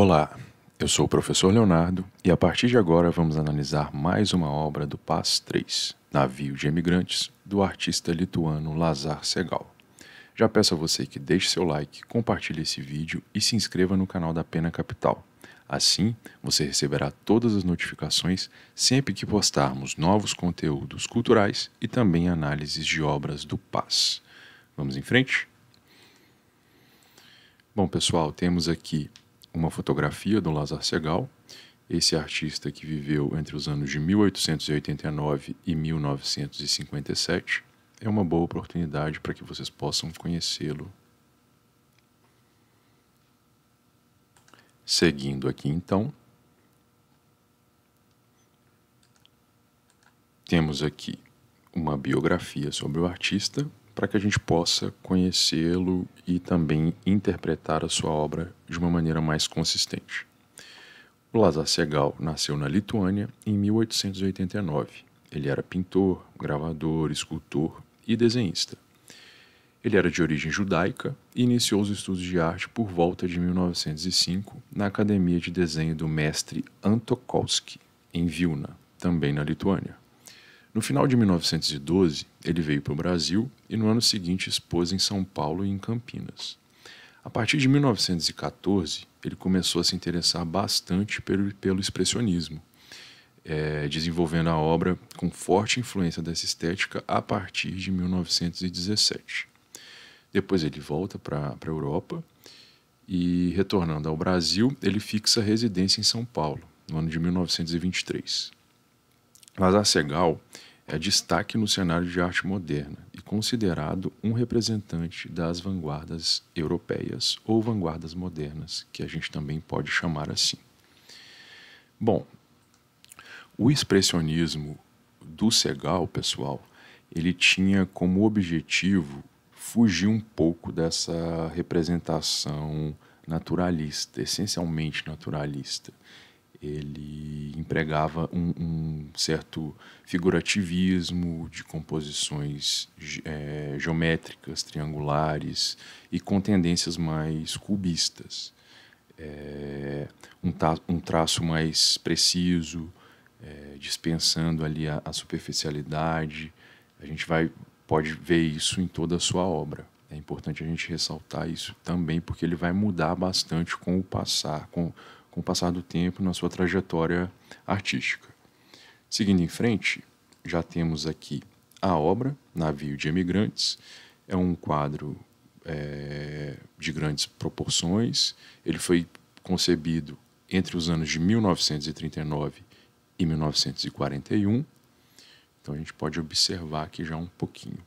Olá, eu sou o professor Leonardo e a partir de agora vamos analisar mais uma obra do Paz 3, Navio de Emigrantes, do artista lituano Lazar Segal. Já peço a você que deixe seu like, compartilhe esse vídeo e se inscreva no canal da Pena Capital. Assim, você receberá todas as notificações sempre que postarmos novos conteúdos culturais e também análises de obras do Paz. Vamos em frente? Bom, pessoal, temos aqui uma fotografia do Lazar Segal, esse artista que viveu entre os anos de 1889 e 1957. É uma boa oportunidade para que vocês possam conhecê-lo. Seguindo aqui, então, temos aqui uma biografia sobre o artista para que a gente possa conhecê-lo e também interpretar a sua obra de uma maneira mais consistente. O Lazar Segal nasceu na Lituânia em 1889. Ele era pintor, gravador, escultor e desenhista. Ele era de origem judaica e iniciou os estudos de arte por volta de 1905 na Academia de Desenho do mestre Antokolsky, em Vilna, também na Lituânia. No final de 1912, ele veio para o Brasil e no ano seguinte expôs em São Paulo e em Campinas. A partir de 1914, ele começou a se interessar bastante pelo, pelo expressionismo, é, desenvolvendo a obra com forte influência dessa estética a partir de 1917. Depois ele volta para a Europa e, retornando ao Brasil, ele fixa residência em São Paulo, no ano de 1923. Lazar Segal é destaque no cenário de arte moderna e considerado um representante das vanguardas europeias ou vanguardas modernas, que a gente também pode chamar assim. Bom, o expressionismo do Segal, pessoal, ele tinha como objetivo fugir um pouco dessa representação naturalista, essencialmente naturalista ele empregava um, um, certo figurativismo de composições é, geométricas, triangulares e com tendências mais cubistas. É, um, um, traço mais preciso, é, dispensando ali a, a, superficialidade. A gente vai, pode ver isso em toda a sua obra. É importante a gente ressaltar isso também, porque ele vai mudar bastante com o passar, com, com o passar do tempo na sua trajetória artística. Seguindo em frente, já temos aqui a obra Navio de Emigrantes. É um quadro é, de grandes proporções. Ele foi concebido entre os anos de 1939 e 1941. Então a gente pode observar aqui já um pouquinho.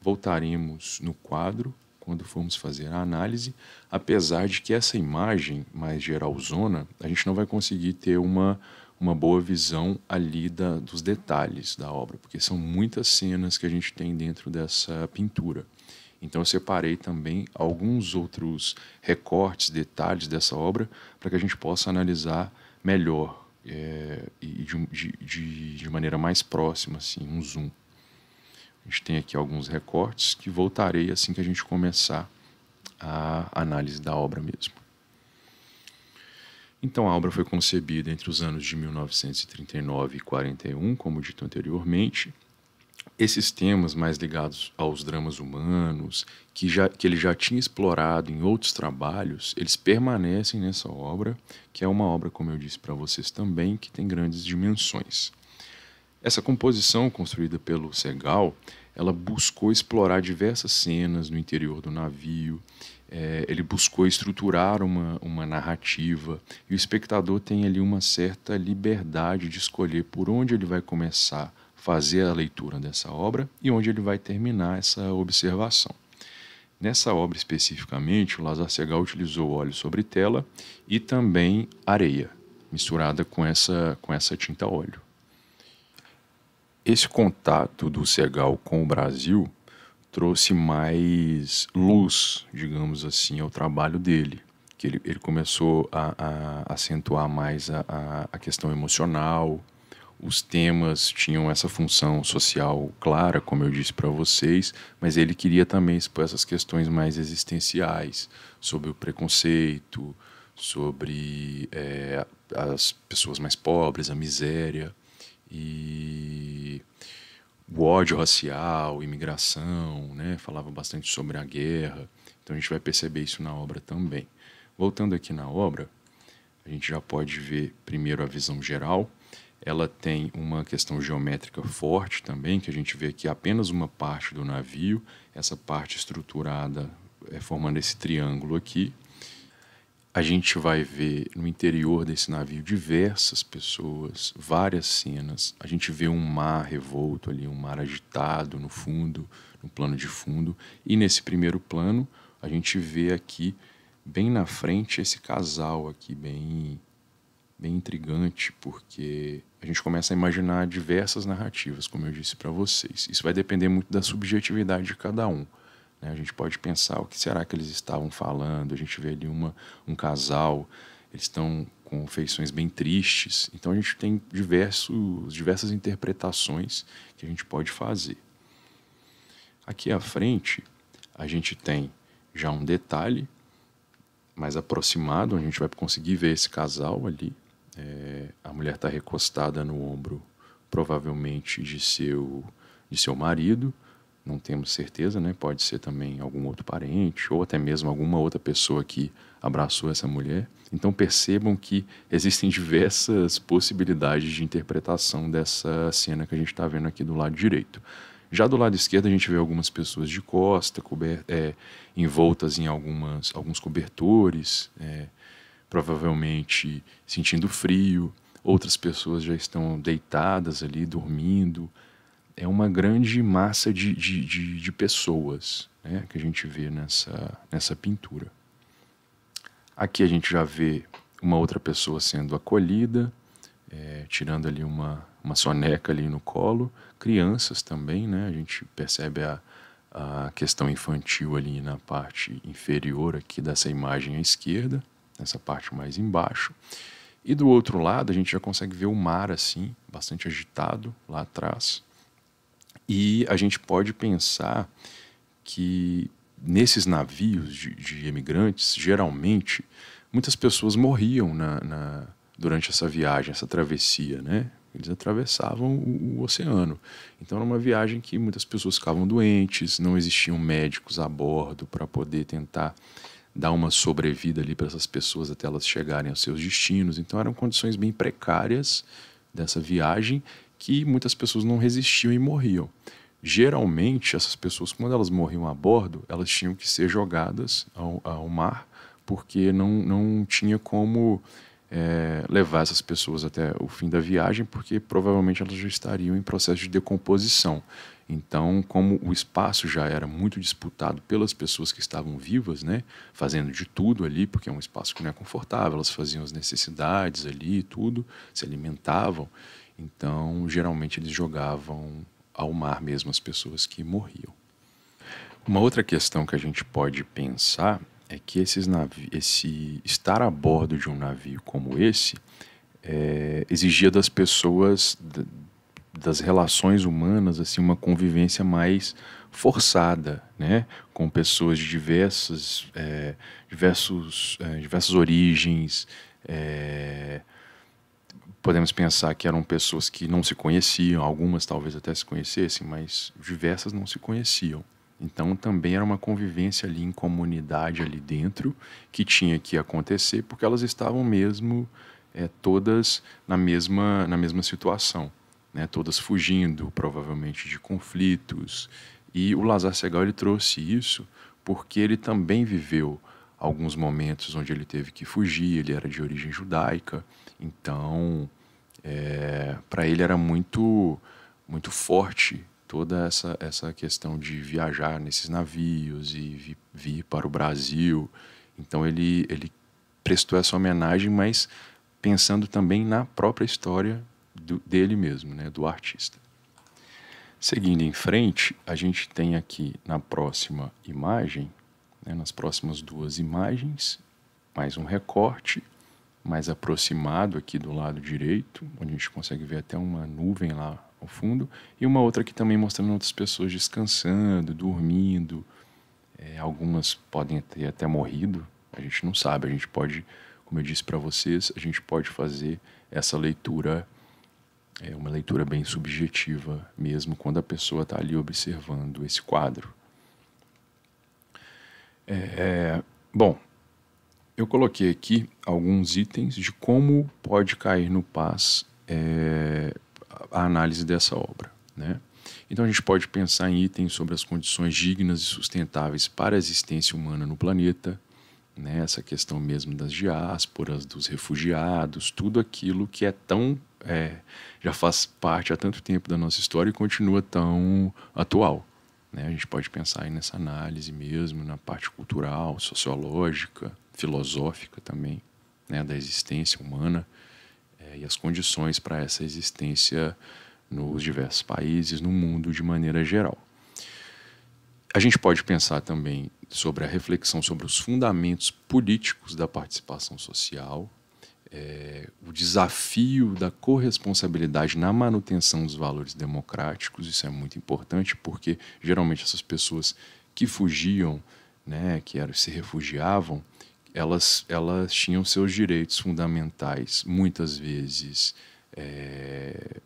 Voltaremos no quadro quando formos fazer a análise, apesar de que essa imagem mais geral zona, a gente não vai conseguir ter uma, uma boa visão ali da, dos detalhes da obra, porque são muitas cenas que a gente tem dentro dessa pintura. Então eu separei também alguns outros recortes, detalhes dessa obra, para que a gente possa analisar melhor é, e de, de, de maneira mais próxima, assim, um zoom. A gente tem aqui alguns recortes que voltarei assim que a gente começar a análise da obra mesmo. Então, a obra foi concebida entre os anos de 1939 e 41, como dito anteriormente. Esses temas mais ligados aos dramas humanos, que, já, que ele já tinha explorado em outros trabalhos, eles permanecem nessa obra, que é uma obra, como eu disse para vocês também, que tem grandes dimensões. Essa composição, construída pelo Segal, ela buscou explorar diversas cenas no interior do navio, é, ele buscou estruturar uma, uma narrativa e o espectador tem ali uma certa liberdade de escolher por onde ele vai começar a fazer a leitura dessa obra e onde ele vai terminar essa observação. Nessa obra especificamente, o Lazar Segal utilizou óleo sobre tela e também areia, misturada com essa, com essa tinta óleo. Esse contato do Segal com o Brasil trouxe mais luz, digamos assim, ao trabalho dele. Que ele, ele começou a, a acentuar mais a, a, a questão emocional, os temas tinham essa função social clara, como eu disse para vocês, mas ele queria também expor essas questões mais existenciais, sobre o preconceito, sobre é, as pessoas mais pobres, a miséria. E o ódio racial, imigração, né? falava bastante sobre a guerra. Então a gente vai perceber isso na obra também. Voltando aqui na obra, a gente já pode ver primeiro a visão geral. Ela tem uma questão geométrica forte também, que a gente vê aqui apenas uma parte do navio, essa parte estruturada é formando esse triângulo aqui, a gente vai ver no interior desse navio diversas pessoas, várias cenas. A gente vê um mar revolto ali, um mar agitado no fundo, no plano de fundo. E nesse primeiro plano, a gente vê aqui, bem na frente, esse casal aqui, bem, bem intrigante, porque a gente começa a imaginar diversas narrativas, como eu disse para vocês. Isso vai depender muito da subjetividade de cada um. Né? A gente pode pensar o que será que eles estavam falando. A gente vê ali uma, um casal, eles estão com feições bem tristes. Então a gente tem diversos, diversas interpretações que a gente pode fazer. Aqui à frente, a gente tem já um detalhe mais aproximado, onde a gente vai conseguir ver esse casal ali. É, a mulher está recostada no ombro, provavelmente de seu, de seu marido não temos certeza, né? Pode ser também algum outro parente ou até mesmo alguma outra pessoa que abraçou essa mulher. Então percebam que existem diversas possibilidades de interpretação dessa cena que a gente está vendo aqui do lado direito. Já do lado esquerdo a gente vê algumas pessoas de costa, é, envoltas em algumas, alguns cobertores, é, provavelmente sentindo frio. Outras pessoas já estão deitadas ali, dormindo é uma grande massa de, de, de, de pessoas né, que a gente vê nessa, nessa pintura. Aqui a gente já vê uma outra pessoa sendo acolhida, é, tirando ali uma, uma soneca ali no colo, crianças também, né? A gente percebe a, a questão infantil ali na parte inferior aqui dessa imagem à esquerda, nessa parte mais embaixo. E do outro lado a gente já consegue ver o mar assim, bastante agitado lá atrás. E a gente pode pensar que nesses navios de, de imigrantes, geralmente, muitas pessoas morriam na, na, durante essa viagem, essa travessia, né? Eles atravessavam o, o, oceano. Então era uma viagem que muitas pessoas ficavam doentes, não existiam médicos a bordo para poder tentar dar uma sobrevida ali para essas pessoas até elas chegarem aos seus destinos. Então eram condições bem precárias dessa viagem que muitas pessoas não resistiam e morriam. Geralmente, essas pessoas, quando elas morriam a bordo, elas tinham que ser jogadas ao, ao mar, porque não, não tinha como é, levar essas pessoas até o fim da viagem, porque provavelmente elas já estariam em processo de decomposição. Então, como o espaço já era muito disputado pelas pessoas que estavam vivas, né, fazendo de tudo ali, porque é um espaço que não é confortável, elas faziam as necessidades ali, tudo, se alimentavam. Então, geralmente eles jogavam ao mar mesmo as pessoas que morriam. Uma outra questão que a gente pode pensar é que esses esse estar a bordo de um navio como esse é, exigia das pessoas das relações humanas assim uma convivência mais forçada, né, com pessoas de diversas, é, diversos, é, diversas origens, é, podemos pensar que eram pessoas que não se conheciam, algumas talvez até se conhecessem, mas diversas não se conheciam. Então também era uma convivência ali em comunidade ali dentro que tinha que acontecer porque elas estavam mesmo é, todas na mesma na mesma situação, né? Todas fugindo provavelmente de conflitos e o Lazar Segal ele trouxe isso porque ele também viveu alguns momentos onde ele teve que fugir, ele era de origem judaica, então é, para ele era muito, muito forte toda essa, essa questão de viajar nesses navios e vi, vir para o Brasil. Então ele, ele prestou essa homenagem, mas pensando também na própria história do, dele mesmo, né, do artista. Seguindo em frente, a gente tem aqui na próxima imagem, né, nas próximas duas imagens, mais um recorte mais aproximado aqui do lado direito, onde a gente consegue ver até uma nuvem lá ao fundo, e uma outra aqui também mostrando outras pessoas descansando, dormindo. É, algumas podem ter até morrido, a gente não sabe. A gente pode, como eu disse para vocês, a gente pode fazer essa leitura, é uma leitura bem subjetiva mesmo, quando a pessoa está ali observando esse quadro. É, é bom, eu coloquei aqui alguns itens de como pode cair no paz é, a análise dessa obra. Né? Então, a gente pode pensar em itens sobre as condições dignas e sustentáveis para a existência humana no planeta, né? essa questão mesmo das diásporas, dos refugiados, tudo aquilo que é tão. É, já faz parte há tanto tempo da nossa história e continua tão atual. Né? A gente pode pensar nessa análise mesmo, na parte cultural, sociológica filosófica também né, da existência humana é, e as condições para essa existência nos diversos países, no mundo de maneira geral. A gente pode pensar também sobre a reflexão sobre os fundamentos políticos da participação social, é, o desafio da corresponsabilidade na manutenção dos valores democráticos, isso é muito importante, porque geralmente essas pessoas que fugiam, né, que eram, se refugiavam, elas, elas tinham seus direitos fundamentais, muitas vezes é,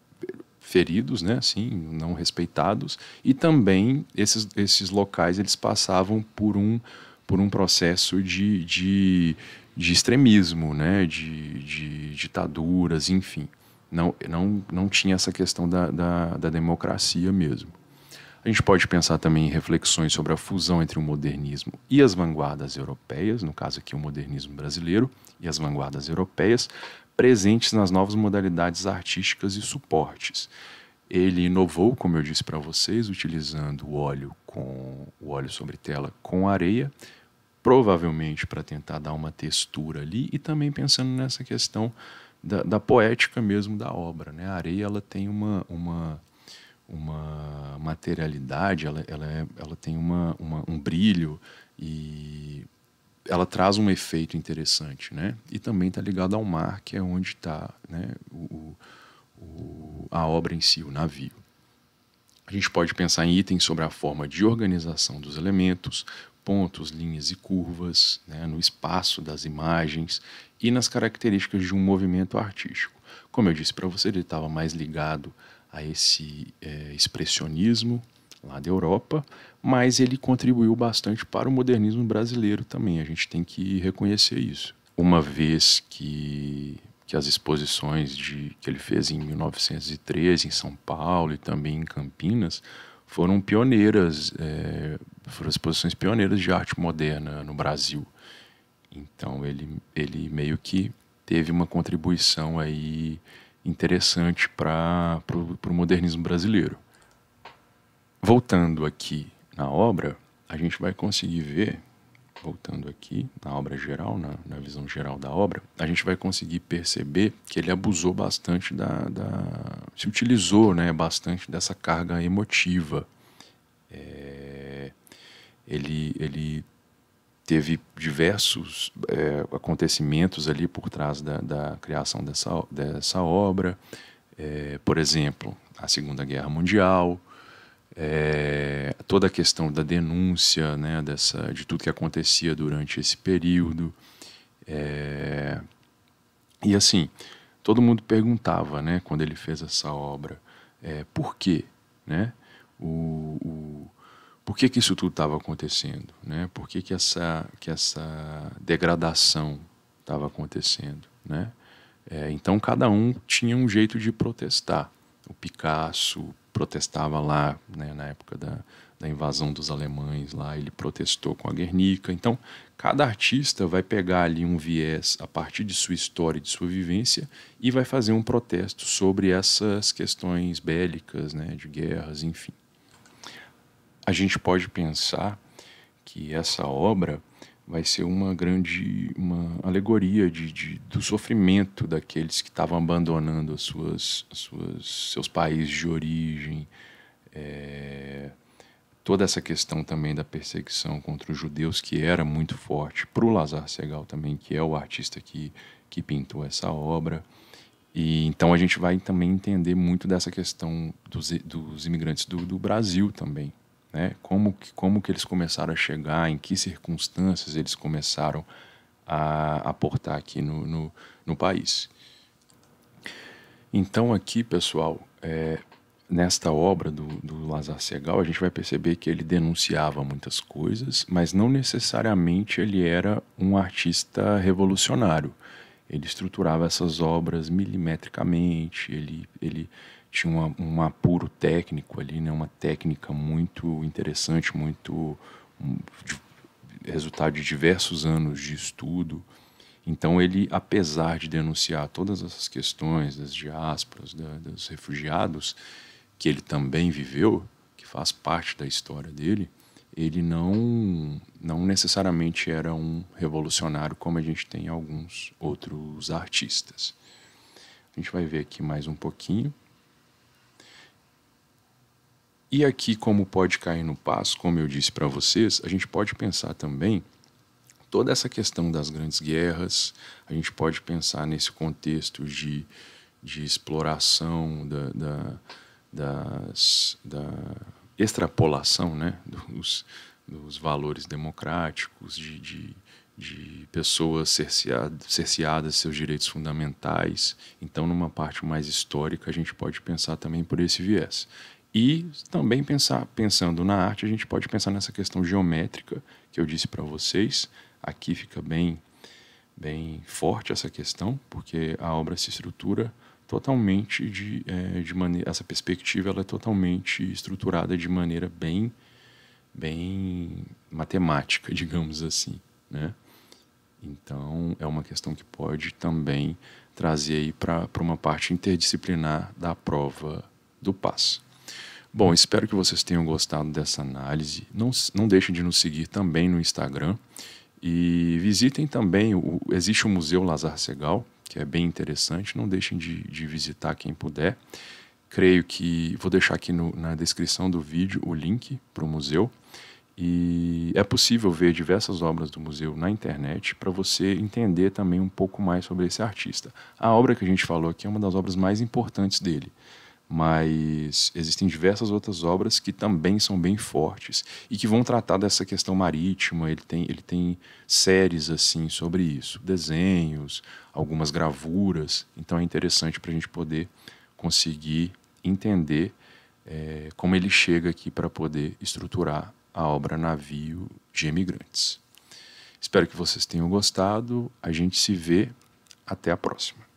feridos, né, assim, não respeitados, e também esses, esses locais eles passavam por um, por um processo de, de, de extremismo, né, de, de ditaduras, enfim. Não, não, não tinha essa questão da, da, da democracia mesmo. A gente pode pensar também em reflexões sobre a fusão entre o modernismo e as vanguardas europeias, no caso aqui o modernismo brasileiro e as vanguardas europeias, presentes nas novas modalidades artísticas e suportes. Ele inovou, como eu disse para vocês, utilizando o óleo com o óleo sobre tela com areia, provavelmente para tentar dar uma textura ali e também pensando nessa questão da, da poética mesmo da obra, né? A areia ela tem uma, uma uma materialidade, ela, ela, é, ela tem uma, uma, um brilho e ela traz um efeito interessante, né? E também está ligado ao mar, que é onde está né, o, o, a obra em si, o navio. A gente pode pensar em itens sobre a forma de organização dos elementos, pontos, linhas e curvas, né, no espaço das imagens e nas características de um movimento artístico. Como eu disse para você, ele estava mais ligado a esse é, expressionismo lá da Europa, mas ele contribuiu bastante para o modernismo brasileiro também. A gente tem que reconhecer isso. Uma vez que, que as exposições de, que ele fez em 1913 em São Paulo e também em Campinas foram pioneiras, é, foram exposições pioneiras de arte moderna no Brasil. Então ele, ele meio que teve uma contribuição aí interessante para o modernismo brasileiro. Voltando aqui na obra, a gente vai conseguir ver, voltando aqui na obra geral, na, na visão geral da obra, a gente vai conseguir perceber que ele abusou bastante da. da se utilizou né, bastante dessa carga emotiva. É, ele, ele teve diversos é, acontecimentos ali por trás da, da criação dessa, dessa obra. É, por exemplo, a Segunda Guerra Mundial, é, toda a questão da denúncia né, dessa, de tudo que acontecia durante esse período. É, e assim, todo mundo perguntava né, quando ele fez essa obra, é, por quê? Né? o, o por que, que isso tudo estava acontecendo? Né? Por que, que, essa, que essa degradação estava acontecendo? Né? É, então, cada um tinha um jeito de protestar. O Picasso protestava lá, né, na época da, da invasão dos alemães, lá ele protestou com a Guernica. Então, cada artista vai pegar ali um viés a partir de sua história e de sua vivência e vai fazer um protesto sobre essas questões bélicas, né, de guerras, enfim a gente pode pensar que essa obra vai ser uma grande uma alegoria de, de do sofrimento daqueles que estavam abandonando as suas, as suas, seus países de origem, é, toda essa questão também da perseguição contra os judeus, que era muito forte, para o Lazar Segal também, que é o artista que, que pintou essa obra. E então a gente vai também entender muito dessa questão dos, dos imigrantes do, do Brasil também, né? Como que, como que eles começaram a chegar, em que circunstâncias eles começaram a aportar aqui no, no, no, país. Então aqui, pessoal, é, nesta obra do, do Lazar Segal, a gente vai perceber que ele denunciava muitas coisas, mas não necessariamente ele era um artista revolucionário. Ele estruturava essas obras milimetricamente, ele, ele tinha uma, um apuro técnico ali, né? uma técnica muito interessante, muito um, de, resultado de diversos anos de estudo. Então ele, apesar de denunciar todas essas questões das diásporas, da, dos refugiados, que ele também viveu, que faz parte da história dele, ele não, não necessariamente era um revolucionário como a gente tem alguns outros artistas. A gente vai ver aqui mais um pouquinho. E aqui, como pode cair no passo, como eu disse para vocês, a gente pode pensar também toda essa questão das grandes guerras, a gente pode pensar nesse contexto de, de exploração da, da, das, da extrapolação né, dos, dos valores democráticos, de, de, de pessoas cerceadas, cerceadas seus direitos fundamentais. Então, numa parte mais histórica, a gente pode pensar também por esse viés. E também pensar, pensando na arte, a gente pode pensar nessa questão geométrica que eu disse para vocês. Aqui fica bem, bem forte essa questão, porque a obra se estrutura totalmente de, é, de maneira, essa perspectiva ela é totalmente estruturada de maneira bem, bem matemática, digamos assim, né? Então é uma questão que pode também trazer aí para uma parte interdisciplinar da prova do passo. Bom, espero que vocês tenham gostado dessa análise. Não, não deixem de nos seguir também no Instagram. E visitem também, o, existe o Museu Lazar Segal, que é bem interessante. Não deixem de, de visitar quem puder. Creio que vou deixar aqui no, na descrição do vídeo o link para o museu. E é possível ver diversas obras do museu na internet para você entender também um pouco mais sobre esse artista. A obra que a gente falou aqui é uma das obras mais importantes dele mas existem diversas outras obras que também são bem fortes e que vão tratar dessa questão marítima. Ele tem, ele tem séries assim sobre isso, desenhos, algumas gravuras. Então é interessante para a gente poder conseguir entender é, como ele chega aqui para poder estruturar a obra Navio de Emigrantes. Espero que vocês tenham gostado. A gente se vê. Até a próxima.